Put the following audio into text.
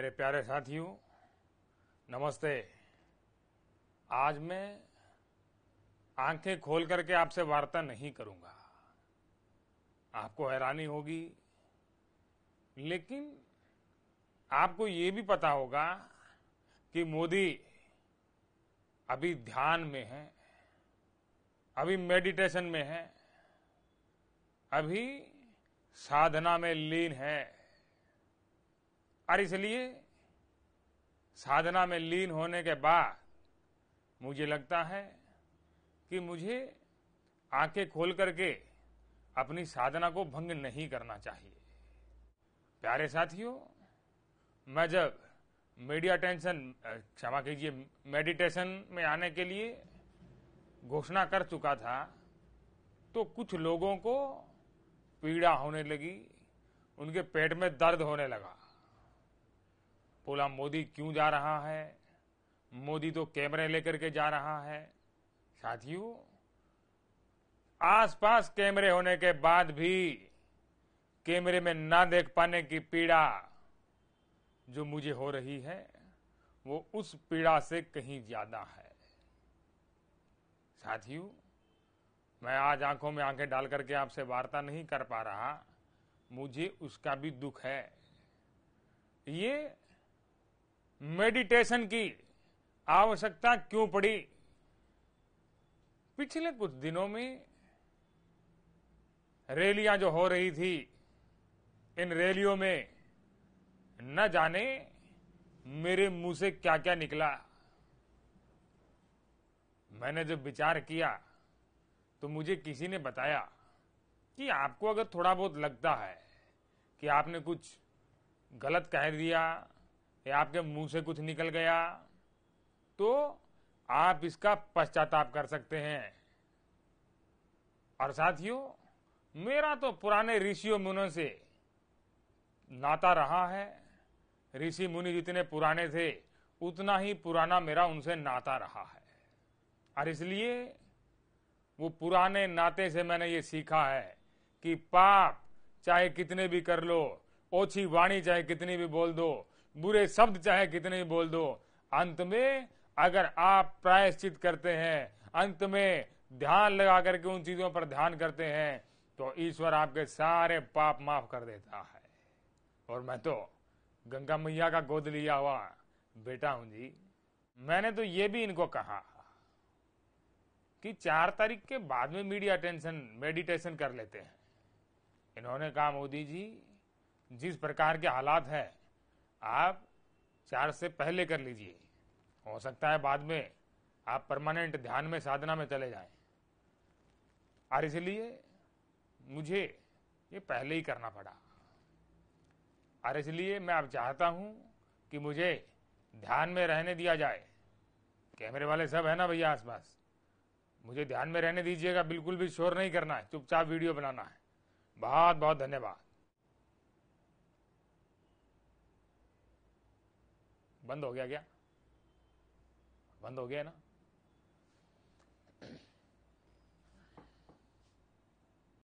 मेरे प्यारे साथियों नमस्ते आज मैं आंखें खोल करके आपसे वार्ता नहीं करूंगा आपको हैरानी होगी लेकिन आपको ये भी पता होगा कि मोदी अभी ध्यान में है अभी मेडिटेशन में है अभी साधना में लीन है और इसलिए साधना में लीन होने के बाद मुझे लगता है कि मुझे आंखें खोल करके अपनी साधना को भंग नहीं करना चाहिए प्यारे साथियों मैं जब मीडिया टेंशन क्षमा कीजिए मेडिटेशन में आने के लिए घोषणा कर चुका था तो कुछ लोगों को पीड़ा होने लगी उनके पेट में दर्द होने लगा बोला मोदी क्यों जा रहा है मोदी तो कैमरे लेकर के जा रहा है साथियों आसपास कैमरे होने के बाद भी कैमरे में ना देख पाने की पीड़ा जो मुझे हो रही है वो उस पीड़ा से कहीं ज्यादा है साथियों मैं आज आंखों में आंखें डाल करके आपसे वार्ता नहीं कर पा रहा मुझे उसका भी दुख है ये मेडिटेशन की आवश्यकता क्यों पड़ी पिछले कुछ दिनों में रैलियां जो हो रही थी इन रैलियों में न जाने मेरे मुंह से क्या क्या निकला मैंने जब विचार किया तो मुझे किसी ने बताया कि आपको अगर थोड़ा बहुत लगता है कि आपने कुछ गलत कह दिया या आपके मुंह से कुछ निकल गया तो आप इसका पश्चाताप कर सकते हैं और साथियों मेरा तो पुराने ऋषियों मुनों से नाता रहा है ऋषि मुनि जितने पुराने थे उतना ही पुराना मेरा उनसे नाता रहा है और इसलिए वो पुराने नाते से मैंने ये सीखा है कि पाप चाहे कितने भी कर लो ओछी वाणी चाहे कितनी भी बोल दो बुरे शब्द चाहे कितने ही बोल दो अंत में अगर आप प्रायश्चित करते हैं अंत में ध्यान लगा करके उन चीजों पर ध्यान करते हैं तो ईश्वर आपके सारे पाप माफ कर देता है और मैं तो गंगा मैया का गोद लिया हुआ बेटा हूं जी मैंने तो ये भी इनको कहा कि चार तारीख के बाद में मीडिया टेंशन मेडिटेशन कर लेते हैं इन्होंने कहा मोदी जी जिस प्रकार के हालात है आप चार से पहले कर लीजिए हो सकता है बाद में आप परमानेंट ध्यान में साधना में चले जाएं और इसलिए मुझे ये पहले ही करना पड़ा और इसलिए मैं अब चाहता हूं कि मुझे ध्यान में रहने दिया जाए कैमरे वाले सब है ना भैया आसपास मुझे ध्यान में रहने दीजिएगा बिल्कुल भी शोर नहीं करना है चुपचाप वीडियो बनाना है बहुत बहुत धन्यवाद बंद हो गया क्या बंद हो गया ना